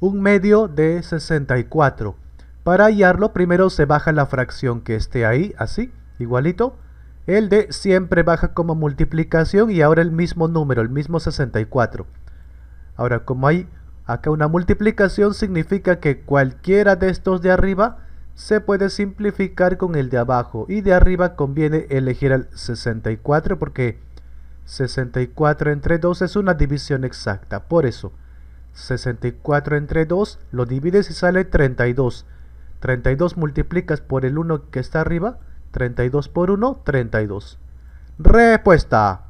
un medio de 64. Para hallarlo primero se baja la fracción que esté ahí, así, igualito. El de siempre baja como multiplicación y ahora el mismo número, el mismo 64. Ahora como hay acá una multiplicación significa que cualquiera de estos de arriba se puede simplificar con el de abajo y de arriba conviene elegir el 64 porque 64 entre 2 es una división exacta, por eso 64 entre 2, lo divides y sale 32. 32 multiplicas por el 1 que está arriba, 32 por 1, 32. Respuesta.